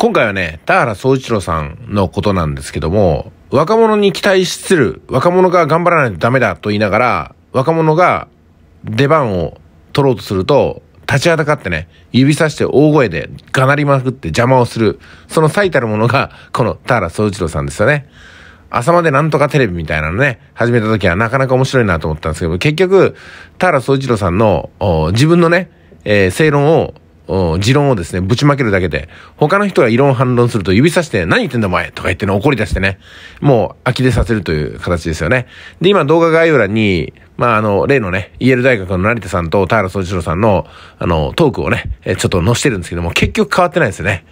今回はね、田原総一郎さんのことなんですけども、若者に期待する、若者が頑張らないとダメだと言いながら、若者が出番を取ろうとすると、立ちはだかってね、指さして大声でがなりまくって邪魔をする、その最たるものが、この田原総一郎さんですよね。朝までなんとかテレビみたいなのね、始めた時はなかなか面白いなと思ったんですけど結局、田原総一郎さんの、自分のね、えー、正論を持論をですね、ぶちまけるだけで、他の人が異論反論すると指さして、何言ってんだお前とか言ってね、怒り出してね、もう呆れさせるという形ですよね。で、今動画概要欄に、まあ、あの、例のね、イェール大学の成田さんと田原総一郎さんの、あの、トークをね、ちょっと載してるんですけども、結局変わってないですよね。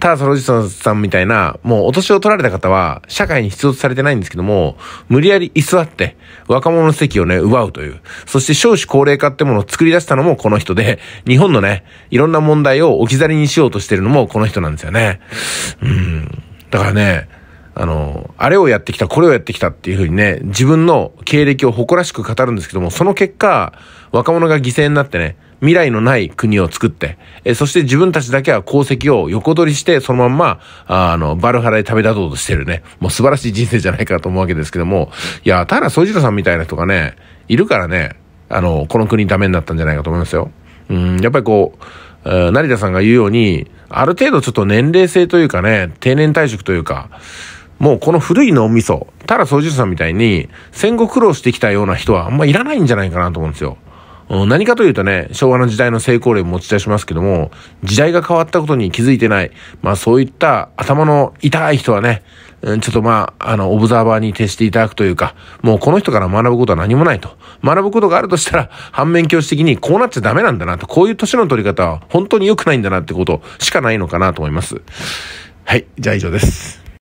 ただそのジソさんみたいな、もうお年を取られた方は、社会に必要とされてないんですけども、無理やり居座って、若者の席をね、奪うという。そして少子高齢化ってものを作り出したのもこの人で、日本のね、いろんな問題を置き去りにしようとしてるのもこの人なんですよね。うん。だからね、あの、あれをやってきた、これをやってきたっていうふうにね、自分の経歴を誇らしく語るんですけども、その結果、若者が犠牲になってね、未来のない国を作って、えそして自分たちだけは功績を横取りして、そのまんま、あの、バルハラで旅立とうとしてるね。もう素晴らしい人生じゃないかと思うわけですけども、いや、ただ、総一郎さんみたいな人がね、いるからね、あの、この国ダメになったんじゃないかと思いますよ。うん、やっぱりこう、成田さんが言うように、ある程度ちょっと年齢制というかね、定年退職というか、もうこの古い脳みそ、ただ総一郎さんみたいに、戦後苦労してきたような人はあんまいらないんじゃないかなと思うんですよ。何かというとね、昭和の時代の成功例を持ち出しますけども、時代が変わったことに気づいてない、まあそういった頭の痛い人はね、ちょっとまあ、あの、オブザーバーに徹していただくというか、もうこの人から学ぶことは何もないと。学ぶことがあるとしたら、反面教師的にこうなっちゃダメなんだなと、こういう年の取り方は本当に良くないんだなってことしかないのかなと思います。はい、じゃあ以上です。